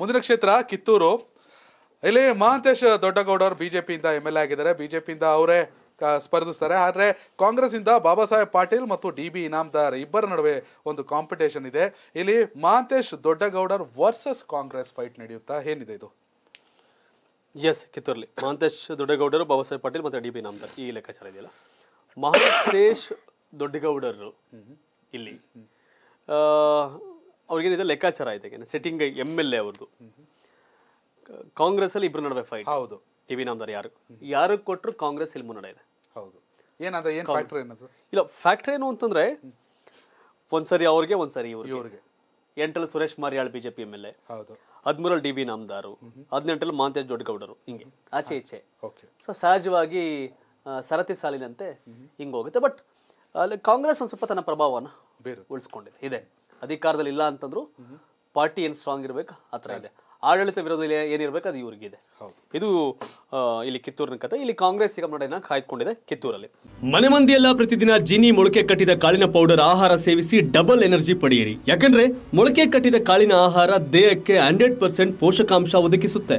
ಮುಂದಿನ ಕ್ಷೇತ್ರ ಕಿತ್ತೂರು ಇಲ್ಲಿ ಮಹಾಂತೇಶ್ ದೊಡ್ಡಗೌಡರು ಬಿಜೆಪಿಯಿಂದ ಎಂ ಎಲ್ ಎ ಆಗಿದ್ದಾರೆ ಬಿಜೆಪಿಯಿಂದ ಅವರೇ ಸ್ಪರ್ಧಿಸ್ತಾರೆ ಆದರೆ ಕಾಂಗ್ರೆಸ್ ಇಂದ ಬಾಬಾ ಸಾಹೇಬ್ ಪಾಟೀಲ್ ಮತ್ತು ಡಿ ಬಿ ಇನಾಮದಾರ್ ಇಬ್ಬರ ನಡುವೆ ಒಂದು ಕಾಂಪಿಟೇಷನ್ ಇದೆ ಇಲ್ಲಿ ಮಹಾಂತೇಶ್ ದೊಡ್ಡಗೌಡರ್ ವರ್ಸಸ್ ಕಾಂಗ್ರೆಸ್ ಫೈಟ್ ನಡೆಯುತ್ತಾ ಏನಿದೆ ಇದು ಎಸ್ ಕಿತ್ತೂರಲ್ಲಿ ಮಹಾಂತೇಶ್ ದೊಡ್ಡಗೌಡರು ಬಾಬಾ ಸಾಹೇಬ್ ಪಾಟೀಲ್ ಮತ್ತು ಡಿ ಬಿ ಇನಾಮದಾರ್ ಈ ಲೆಕ್ಕಾಚಾರ ಇದೆಯಲ್ಲ ಮಹಾಂತೇಶ್ ದೊಡ್ಡಗೌಡರು ಇಲ್ಲಿ ಅವ್ರಿಗೇನಿದೆ ಲೆಕ್ಕಾಚಾರ ಇದೆ ಸೆಟ್ಟಿಂಗ್ ಎಮ್ ಎಲ್ ಎ ಅವ್ರದ್ದು ಕಾಂಗ್ರೆಸ್ ಅಲ್ಲಿ ಇಬ್ರು ನಡುವೆ ಫೈಟ್ ಹೌದು ಟಿ ವಿ ನಾಮದಾರ್ ಯಾರು ಯಾರು ಕೊಟ್ಟರು ಕಾಂಗ್ರೆಸ್ ಇಲ್ಲಿ ಮುನ್ನಡೆ ಇದೆ ಹೌದು ಏನು ಏನದು ಇಲ್ಲ ಫ್ಯಾಕ್ಟ್ರಿ ಏನು ಅಂತಂದ್ರೆ ಒಂದ್ಸರಿ ಅವ್ರಿಗೆ ಒಂದ್ಸರಿ ಇವ್ರಿಗೆ ಎಂಟಲ್ಲಿ Suresh Maryal BJP M L A ಹೌದು ಹದಿಮೂರಲ್ಲಿ ಡಿ ಬಿ ನಾಮದಾರು ಹದಿನೆಂಟಲ್ಲಿ ಮಾಂತೇಶ್ ದೊಡ್ಡಗೌಡರು ಹಿಂಗೆ ಆಚೆ ಈಚೆ ಸೊ ಸಹಜವಾಗಿ ಸರತಿ ಸಾಲಿನಂತೆ ಹಿಂಗೆ ಹೋಗುತ್ತೆ ಬಟ್ ಅಲ್ಲಿ ಕಾಂಗ್ರೆಸ್ ಒಂದು ಸ್ವಲ್ಪ ತನ್ನ ಪ್ರಭಾವವನ್ನು ಉಳಿಸ್ಕೊಂಡಿದೆ ಇದೆ ಅಧಿಕಾರದಲ್ಲಿ ಇಲ್ಲ ಅಂತಂದ್ರು ಪಾರ್ಟಿ ಏನ್ ಸ್ಟ್ರಾಂಗ್ ಇರ್ಬೇಕು ಆ ಇದೆ ಆಡಳಿತ ವಿರೋಧ ಏನಿರ್ಬೇಕು ಅದು ಇದೆ ಇದು ಇಲ್ಲಿ ಕಿತ್ತೂರಿನ ಕತೆ ಇಲ್ಲಿ ಕಾಂಗ್ರೆಸ್ ಈಗ ನೋಡೋಣ ಕಾಯ್ದುಕೊಂಡಿದೆ ಕಿತ್ತೂರಲ್ಲಿ ಮನೆ ಮಂದಿಯೆಲ್ಲ ಪ್ರತಿದಿನ ಜಿನಿ ಮೊಳಕೆ ಕಟ್ಟಿದ ಕಾಳಿನ ಪೌಡರ್ ಆಹಾರ ಸೇವಿಸಿ ಡಬಲ್ ಎನರ್ಜಿ ಪಡೆಯಿರಿ ಯಾಕಂದ್ರೆ ಮೊಳಕೆ ಕಟ್ಟಿದ ಕಾಳಿನ ಆಹಾರ ದೇಹಕ್ಕೆ ಹಂಡ್ರೆಡ್ ಪರ್ಸೆಂಟ್ ಪೋಷಕಾಂಶ ಒದಗಿಸುತ್ತೆ